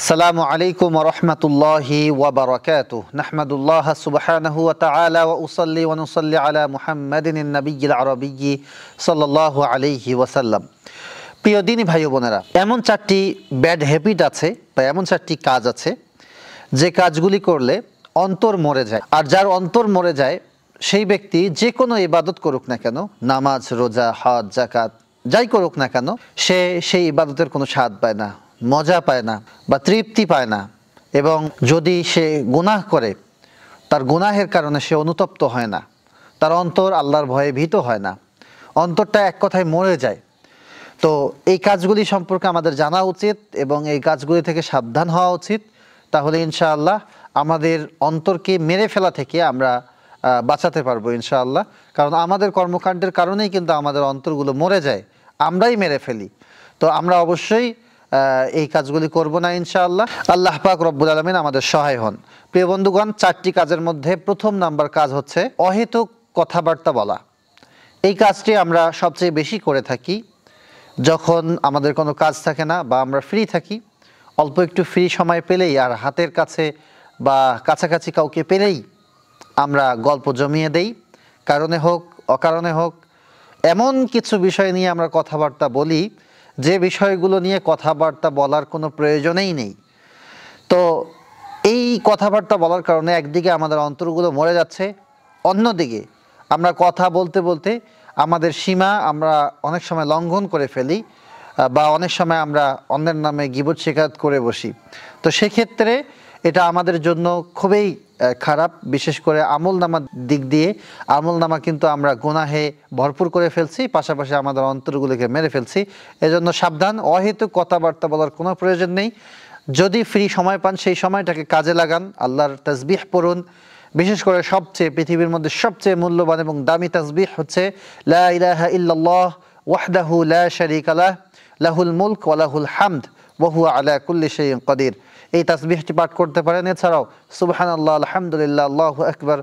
আসসালামু আলাইকুম রহমতুল্লাহি ওবরাকাত নাহমদুল্লাহ সুবাহানহু তালা ও উসল্লি ওনুসল্লি আলা মুহাম্মদিন নবীল আরবিগি সাল্লাহ আলিহি ওয়াসাল্লাম প্রিয় দিনী ভাই বোনেরা এমন চারটি ব্যাড হ্যাবিট আছে বা এমন চারটি কাজ আছে যে কাজগুলি করলে অন্তর মরে যায় আর যার অন্তর মরে যায় সেই ব্যক্তি যে কোনো ইবাদত করুক না কেন নামাজ রোজা হজ জাকাত যাই করুক না কেন সে সেই ইবাদতের কোনো স্বাদ পায় না মজা পায় না বা তৃপ্তি পায় না এবং যদি সে গুনাহ করে তার গুনাহের কারণে সে অনুতপ্ত হয় না তার অন্তর আল্লাহর ভয়ে ভীত হয় না অন্তরটা এক কথায় মরে যায় তো এই কাজগুলি সম্পর্কে আমাদের জানা উচিত এবং এই কাজগুলি থেকে সাবধান হওয়া উচিত তাহলে ইনশাআল্লাহ আমাদের অন্তরকে মেরে ফেলা থেকে আমরা বাঁচাতে পারবো ইনশাআল্লাহ কারণ আমাদের কর্মকাণ্ডের কারণেই কিন্তু আমাদের অন্তরগুলো মরে যায় আমরাই মেরে ফেলি তো আমরা অবশ্যই এই কাজগুলি করব না ইনশাআল্লাহ আল্লাহ পাক রব্বুল আলমিন আমাদের সহায় হন প্রিয় বন্ধুগণ চারটি কাজের মধ্যে প্রথম নাম্বার কাজ হচ্ছে অহেতুক কথাবার্তা বলা এই কাজটি আমরা সবচেয়ে বেশি করে থাকি যখন আমাদের কোনো কাজ থাকে না বা আমরা ফ্রি থাকি অল্প একটু ফ্রি সময় পেলেই আর হাতের কাছে বা কাছাকাছি কাউকে পেলেই আমরা গল্প জমিয়ে দেই কারণে হোক অকারণে হোক এমন কিছু বিষয় নিয়ে আমরা কথাবার্তা বলি যে বিষয়গুলো নিয়ে কথাবার্তা বলার কোনো প্রয়োজনেই নেই তো এই কথাবার্তা বলার কারণে একদিকে আমাদের অন্তরগুলো মরে যাচ্ছে অন্যদিকে আমরা কথা বলতে বলতে আমাদের সীমা আমরা অনেক সময় লঙ্ঘন করে ফেলি বা অনেক সময় আমরা অন্যের নামে গিবত শেখাত করে বসি তো সেক্ষেত্রে এটা আমাদের জন্য খুবই খারাপ বিশেষ করে আমল নামার দিক দিয়ে আমল নামা কিন্তু আমরা গোনাহে ভরপুর করে ফেলছি পাশাপাশি আমাদের অন্তরগুলিকে মেরে ফেলছি এজন্য সাবধান অহেতুক কথাবার্তা বলার কোনো প্রয়োজন নেই যদি ফ্রি সময় পান সেই সময়টাকে কাজে লাগান আল্লাহর তাজবিহ পড়ুন বিশেষ করে সবচেয়ে পৃথিবীর মধ্যে সবচেয়ে মূল্যবান এবং দামি তাজবিহ হচ্ছে লা ইলাহা ইল্লাল্লাহ ওয়াহদাহু লা শারীকা লাহুল মুলক ওয়ালাহুল হামদ ওহুয়া আলা কুল্লি শৈন কদির এই তাসবিহটি পাঠ করতে পারেন এছাড়াও সুবহান আল্লাহ আলহামদুলিল্লাহ আল্লাহ আকবর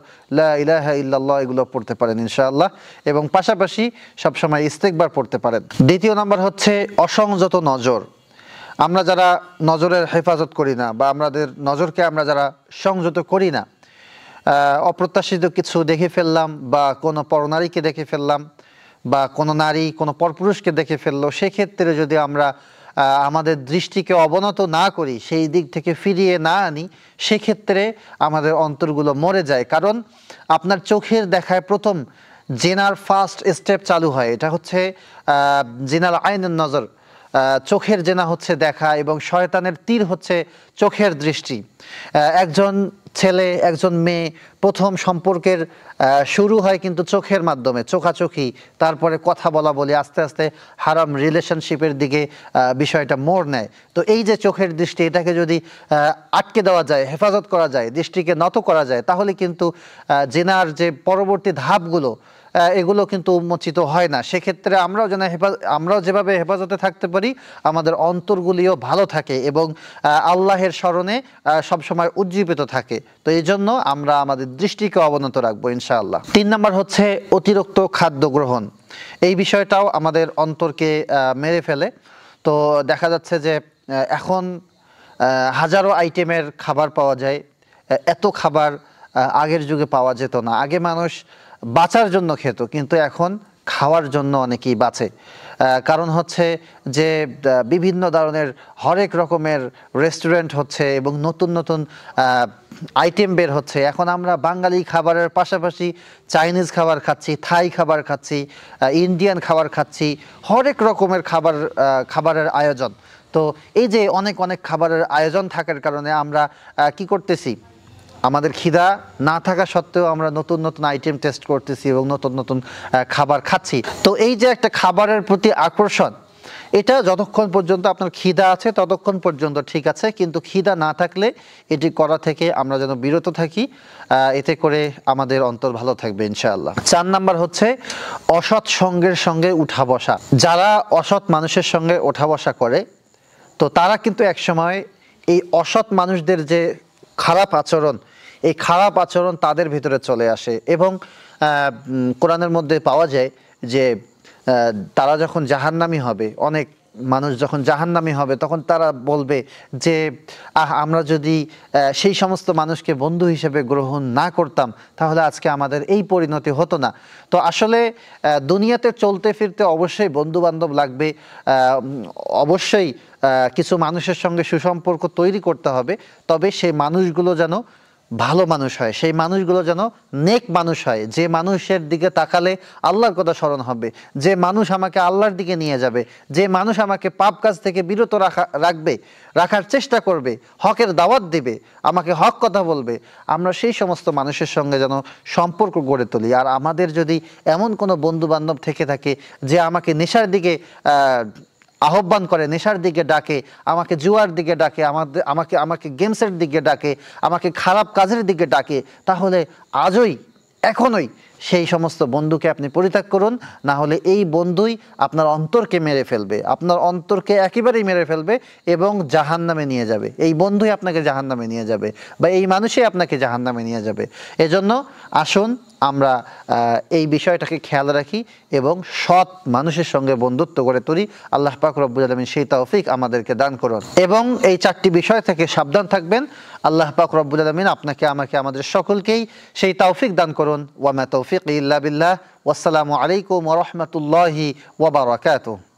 ইলাহ ইল্লাল্লাহ এগুলো পড়তে পারেন ইনশাআল্লাহ এবং পাশাপাশি সবসময় ইস্তেকবার পড়তে পারেন দ্বিতীয় নম্বর হচ্ছে অসংযত নজর আমরা যারা নজরের হেফাজত করি না বা আমাদের নজরকে আমরা যারা সংযত করি না অপ্রত্যাশিত কিছু দেখে ফেললাম বা কোনো পরনারীকে দেখে ফেললাম বা কোনো নারী কোনো পরপুরুষকে দেখে ফেললো সেক্ষেত্রে যদি আমরা আমাদের দৃষ্টিকে অবনত না করি সেই দিক থেকে ফিরিয়ে না আনি সেক্ষেত্রে আমাদের অন্তরগুলো মরে যায় কারণ আপনার চোখের দেখায় প্রথম জেনার ফার্স্ট স্টেপ চালু হয় এটা হচ্ছে জেনার আইনের নজর চোখের জেনা হচ্ছে দেখা এবং শয়তানের তীর হচ্ছে চোখের দৃষ্টি একজন ছেলে একজন মেয়ে প্রথম সম্পর্কের শুরু হয় কিন্তু চোখের মাধ্যমে চোখাচোখি তারপরে কথা বলা বলি আস্তে আস্তে হারাম রিলেশনশিপের দিকে বিষয়টা মোড় নেয় তো এই যে চোখের দৃষ্টি এটাকে যদি আটকে দেওয়া যায় হেফাজত করা যায় দৃষ্টিকে নত করা যায় তাহলে কিন্তু জেনার যে পরবর্তী ধাপগুলো এগুলো কিন্তু উন্মোচিত হয় না সেক্ষেত্রে আমরাও যেন আমরাও যেভাবে হেফাজতে থাকতে পারি আমাদের অন্তরগুলিও ভালো থাকে এবং আল্লাহের স্মরণে সবসময় উজ্জীবিত থাকে তো এই জন্য আমরা আমাদের দৃষ্টিকে অবনত রাখবো ইনশাআল্লাহ তিন নম্বর হচ্ছে অতিরিক্ত খাদ্য গ্রহণ এই বিষয়টাও আমাদের অন্তরকে মেরে ফেলে তো দেখা যাচ্ছে যে এখন হাজারো আইটেমের খাবার পাওয়া যায় এত খাবার আগের যুগে পাওয়া যেত না আগে মানুষ বাঁচার জন্য খেত কিন্তু এখন খাওয়ার জন্য অনেকেই বাঁচে কারণ হচ্ছে যে বিভিন্ন ধরনের হরেক রকমের রেস্টুরেন্ট হচ্ছে এবং নতুন নতুন আইটেম বের হচ্ছে এখন আমরা বাঙালি খাবারের পাশাপাশি চাইনিজ খাবার খাচ্ছি থাই খাবার খাচ্ছি ইন্ডিয়ান খাবার খাচ্ছি হরেক রকমের খাবার খাবারের আয়োজন তো এই যে অনেক অনেক খাবারের আয়োজন থাকার কারণে আমরা কি করতেছি আমাদের খিদা না থাকা সত্ত্বেও আমরা নতুন নতুন আইটেম টেস্ট করতেছি এবং নতুন নতুন খাবার খাচ্ছি তো এই যে একটা খাবারের প্রতি আকর্ষণ এটা যতক্ষণ পর্যন্ত আপনার খিদা আছে ততক্ষণ পর্যন্ত ঠিক আছে কিন্তু খিদা না থাকলে এটি করা থেকে আমরা যেন বিরত থাকি এতে করে আমাদের অন্তর ভালো থাকবে ইনশাআল্লাহ চার নাম্বার হচ্ছে অসৎ সঙ্গের সঙ্গে উঠা বসা যারা অসৎ মানুষের সঙ্গে ওঠা বসা করে তো তারা কিন্তু একসময় এই অসৎ মানুষদের যে খারাপ আচরণ এই খারাপ আচরণ তাদের ভিতরে চলে আসে এবং কোরআনের মধ্যে পাওয়া যায় যে তারা যখন জাহান্নামি হবে অনেক মানুষ যখন জাহান্নামি হবে তখন তারা বলবে যে আহ আমরা যদি সেই সমস্ত মানুষকে বন্ধু হিসেবে গ্রহণ না করতাম তাহলে আজকে আমাদের এই পরিণতি হতো না তো আসলে দুনিয়াতে চলতে ফিরতে অবশ্যই বন্ধু বান্ধব লাগবে অবশ্যই কিছু মানুষের সঙ্গে সুসম্পর্ক তৈরি করতে হবে তবে সেই মানুষগুলো যেন ভালো মানুষ হয় সেই মানুষগুলো যেন নেক মানুষ হয় যে মানুষের দিকে তাকালে আল্লাহর কথা স্মরণ হবে যে মানুষ আমাকে আল্লাহর দিকে নিয়ে যাবে যে মানুষ আমাকে পাপ কাজ থেকে বিরত রাখা রাখবে রাখার চেষ্টা করবে হকের দাওয়াত দেবে আমাকে হক কথা বলবে আমরা সেই সমস্ত মানুষের সঙ্গে যেন সম্পর্ক গড়ে তুলি আর আমাদের যদি এমন কোনো বন্ধু বান্ধব থেকে থাকে যে আমাকে নেশার দিকে আহ্বান করে নেশার দিকে ডাকে আমাকে জুয়ার দিকে ডাকে আমাদের আমাকে আমাকে গেমসের দিকে ডাকে আমাকে খারাপ কাজের দিকে ডাকে তাহলে আজই এখনই সেই সমস্ত বন্ধুকে আপনি পরিত্যাগ করুন না হলে এই বন্ধুই আপনার অন্তরকে মেরে ফেলবে আপনার অন্তরকে একেবারেই মেরে ফেলবে এবং জাহান নামে নিয়ে যাবে এই বন্ধুই আপনাকে জাহান নামে নিয়ে যাবে বা এই মানুষই আপনাকে জাহান নামে নিয়ে যাবে এজন্য আসুন আমরা এই বিষয়টাকে খেয়াল রাখি এবং সৎ মানুষের সঙ্গে বন্ধুত্ব করে তুলি আল্লাহ পাক রব্বুল আলমিন সেই তৌফিক আমাদেরকে দান করুন এবং এই চারটি বিষয় থেকে সাবধান থাকবেন আল্লাহ পাক রব্বুল আলমিন আপনাকে আমাকে আমাদের সকলকেই সেই তৌফিক দান করুন ওয়ামা তৌফিক توفيقه إلا بالله والسلام عليكم ورحمة الله وبركاته